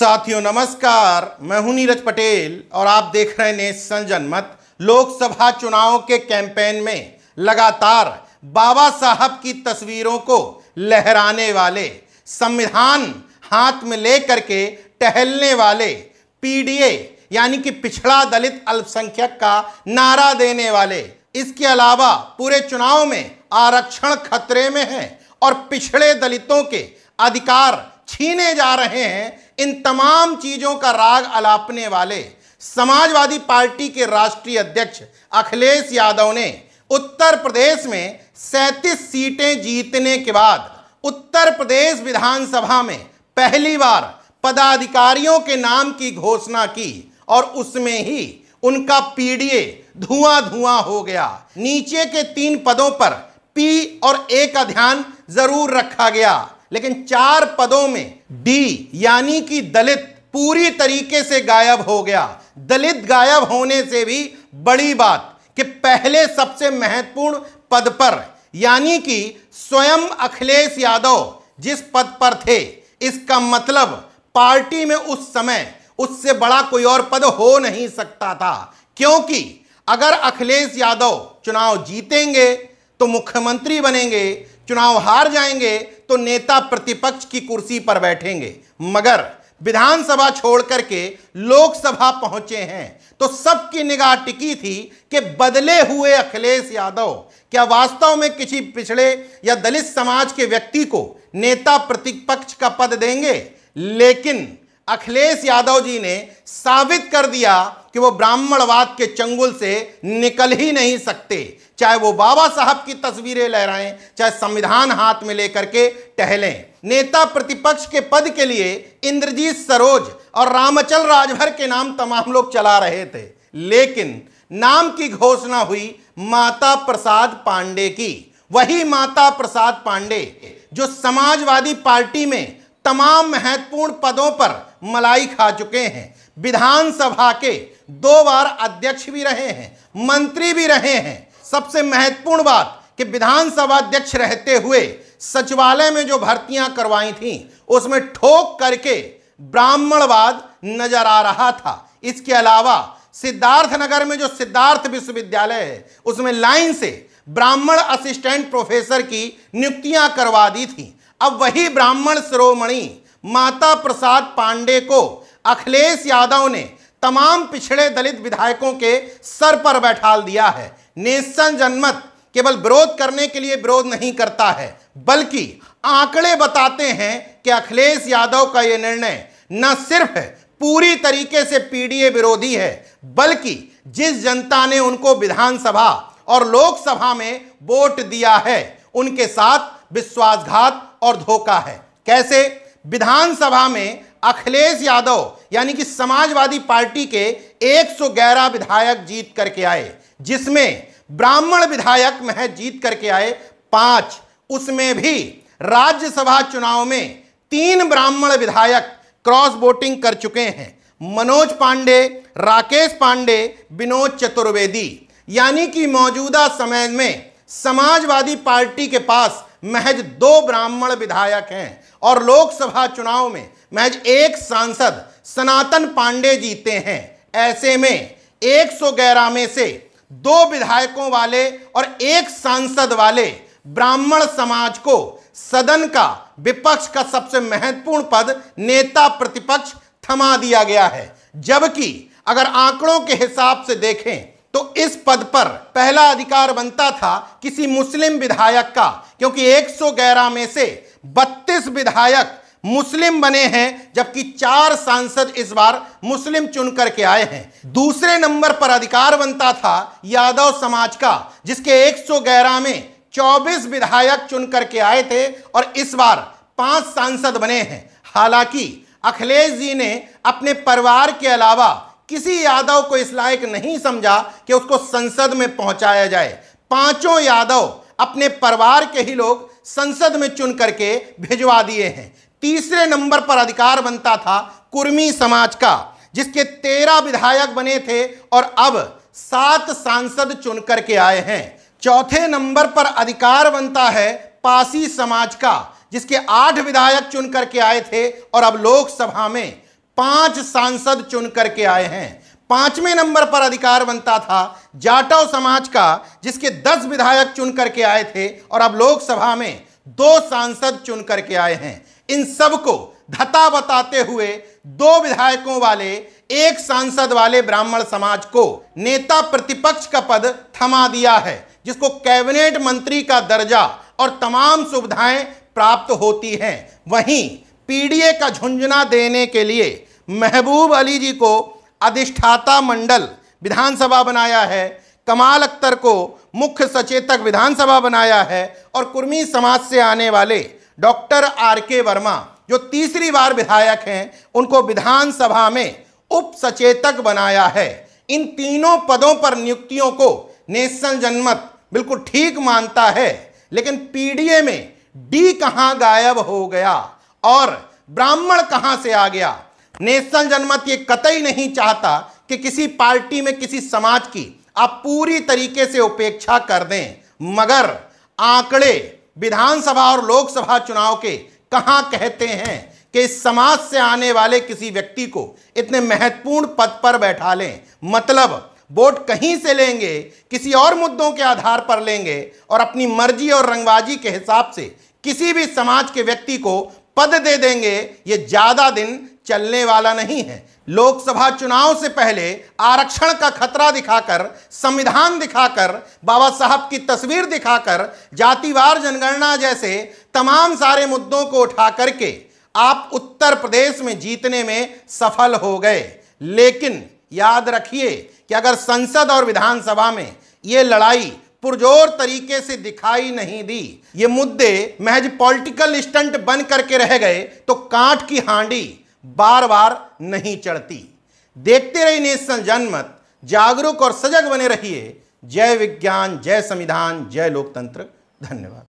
साथियों नमस्कार मैं हूं नीरज पटेल और आप देख रहे हैं संजन मत लोकसभा चुनाव के कैंपेन में लगातार बाबा साहब की तस्वीरों को लहराने वाले संविधान हाथ में लेकर के टहलने वाले पीडीए यानी कि पिछड़ा दलित अल्पसंख्यक का नारा देने वाले इसके अलावा पूरे चुनाव में आरक्षण खतरे में है और पिछड़े दलितों के अधिकार छीने जा रहे हैं इन तमाम चीजों का राग अलापने वाले समाजवादी पार्टी के राष्ट्रीय अध्यक्ष अखिलेश यादव ने उत्तर प्रदेश में सैंतीस सीटें जीतने के बाद उत्तर प्रदेश विधानसभा में पहली बार पदाधिकारियों के नाम की घोषणा की और उसमें ही उनका पीडीए धुआं धुआं हो गया नीचे के तीन पदों पर पी और ए का ध्यान जरूर रखा गया लेकिन चार पदों में डी यानी कि दलित पूरी तरीके से गायब हो गया दलित गायब होने से भी बड़ी बात कि पहले सबसे महत्वपूर्ण पद पर यानी कि स्वयं अखिलेश यादव जिस पद पर थे इसका मतलब पार्टी में उस समय उससे बड़ा कोई और पद हो नहीं सकता था क्योंकि अगर अखिलेश यादव चुनाव जीतेंगे तो मुख्यमंत्री बनेंगे चुनाव हार जाएंगे तो नेता प्रतिपक्ष की कुर्सी पर बैठेंगे मगर विधानसभा छोड़ करके लोकसभा पहुंचे हैं तो सबकी निगाह टिकी थी कि बदले हुए अखिलेश यादव क्या वास्तव में किसी पिछड़े या दलित समाज के व्यक्ति को नेता प्रतिपक्ष का पद देंगे लेकिन अखिलेश यादव जी ने साबित कर दिया कि वो ब्राह्मणवाद के चंगुल से निकल ही नहीं सकते चाहे वो बाबा साहब की तस्वीरें लहराएं चाहे संविधान हाथ में लेकर के टहलें नेता प्रतिपक्ष के पद के लिए इंद्रजीत सरोज और रामचल राजभर के नाम तमाम लोग चला रहे थे लेकिन नाम की घोषणा हुई माता प्रसाद पांडे की वही माता प्रसाद पांडे जो समाजवादी पार्टी में तमाम महत्वपूर्ण पदों पर मलाई खा चुके हैं विधानसभा के दो बार अध्यक्ष भी रहे हैं मंत्री भी रहे हैं सबसे महत्वपूर्ण बात कि विधानसभा अध्यक्ष रहते हुए सचिवालय में जो भर्तियां करवाई थी उसमें ठोक करके ब्राह्मणवाद नजर आ रहा था इसके अलावा सिद्धार्थ नगर में जो सिद्धार्थ विश्वविद्यालय है उसमें लाइन से ब्राह्मण असिस्टेंट प्रोफेसर की नियुक्तियां करवा दी थी अब वही ब्राह्मण शिरोमणि माता प्रसाद पांडे को अखिलेश यादव ने तमाम पिछड़े दलित विधायकों के सर पर बैठाल दिया है नेशन जनमत केवल विरोध करने के लिए विरोध नहीं करता है बल्कि आंकड़े बताते हैं कि अखिलेश यादव का यह निर्णय न सिर्फ पूरी तरीके से पीडीए विरोधी है बल्कि जिस जनता ने उनको विधानसभा और लोकसभा में वोट दिया है उनके साथ विश्वासघात और धोखा है कैसे विधानसभा में अखिलेश यादव यानी कि समाजवादी पार्टी के 111 विधायक जीत करके आए जिसमें ब्राह्मण विधायक महज जीत करके आए पांच उसमें भी राज्यसभा चुनाव में तीन ब्राह्मण विधायक क्रॉस वोटिंग कर चुके हैं मनोज पांडे राकेश पांडे विनोद चतुर्वेदी यानी कि मौजूदा समय में समाजवादी पार्टी के पास महज दो ब्राह्मण विधायक हैं और लोकसभा चुनाव में महज एक सांसद सनातन पांडे जीते हैं ऐसे में एक में से दो विधायकों वाले और एक सांसद वाले ब्राह्मण समाज को सदन का विपक्ष का सबसे महत्वपूर्ण पद नेता प्रतिपक्ष थमा दिया गया है जबकि अगर आंकड़ों के हिसाब से देखें तो इस पद पर पहला अधिकार बनता था किसी मुस्लिम विधायक का क्योंकि एक में से बत्तीस विधायक मुस्लिम बने हैं जबकि चार सांसद इस बार मुस्लिम चुन करके आए हैं दूसरे नंबर पर अधिकार बनता था यादव समाज का जिसके एक में 24 विधायक चुन करके आए थे और इस बार पांच सांसद बने हैं हालांकि अखिलेश जी ने अपने परिवार के अलावा किसी यादव को इस लायक नहीं समझा कि उसको संसद में पहुंचाया जाए पांचों यादव अपने परिवार के ही लोग संसद में चुन करके भिजवा दिए हैं तीसरे नंबर पर अधिकार बनता था कुर्मी समाज का जिसके तेरह विधायक बने थे और अब सात सांसद चुन करके आए हैं चौथे नंबर पर अधिकार बनता है पासी समाज का जिसके आठ विधायक चुन करके आए थे और अब लोकसभा में पांच सांसद चुन करके आए हैं पांचवें नंबर पर अधिकार बनता था जाटव समाज का जिसके दस विधायक चुन करके आए थे और अब लोकसभा में दो सांसद चुन करके आए हैं इन सबको धता बताते हुए दो विधायकों वाले एक सांसद वाले ब्राह्मण समाज को नेता प्रतिपक्ष का पद थमा दिया है जिसको कैबिनेट मंत्री का दर्जा और तमाम सुविधाएं प्राप्त होती हैं वहीं पीडीए का झुंझुना देने के लिए महबूब अली जी को अधिष्ठाता मंडल विधानसभा बनाया है कमाल अख्तर को मुख्य सचेतक विधानसभा बनाया है और कुर्मी समाज से आने वाले डॉक्टर आर के वर्मा जो तीसरी बार विधायक हैं उनको विधानसभा में उप सचेतक बनाया है इन तीनों पदों पर नियुक्तियों को नेशनल जनमत बिल्कुल ठीक मानता है लेकिन पीडीए में डी कहाँ गायब हो गया और ब्राह्मण कहाँ से आ गया नेशनल जनमत ये कतई नहीं चाहता कि किसी पार्टी में किसी समाज की आप पूरी तरीके से उपेक्षा कर दें मगर आंकड़े विधानसभा और लोकसभा चुनाव के कहां कहते हैं कि इस समाज से आने वाले किसी व्यक्ति को इतने महत्वपूर्ण पद पर बैठा लें मतलब वोट कहीं से लेंगे किसी और मुद्दों के आधार पर लेंगे और अपनी मर्जी और रंगबाजी के हिसाब से किसी भी समाज के व्यक्ति को पद दे देंगे ये ज़्यादा दिन चलने वाला नहीं है लोकसभा चुनाव से पहले आरक्षण का खतरा दिखाकर संविधान दिखाकर बाबा साहब की तस्वीर दिखाकर जातिवार जनगणना जैसे तमाम सारे मुद्दों को उठा करके आप उत्तर प्रदेश में जीतने में सफल हो गए लेकिन याद रखिए कि अगर संसद और विधानसभा में ये लड़ाई पुरजोर तरीके से दिखाई नहीं दी ये मुद्दे महज पॉलिटिकल स्टंट बन करके रह गए तो कांट की हांडी बार बार नहीं चढ़ती देखते रहिए नेशन जनमत जागरूक और सजग बने रहिए जय विज्ञान जय संविधान जय लोकतंत्र धन्यवाद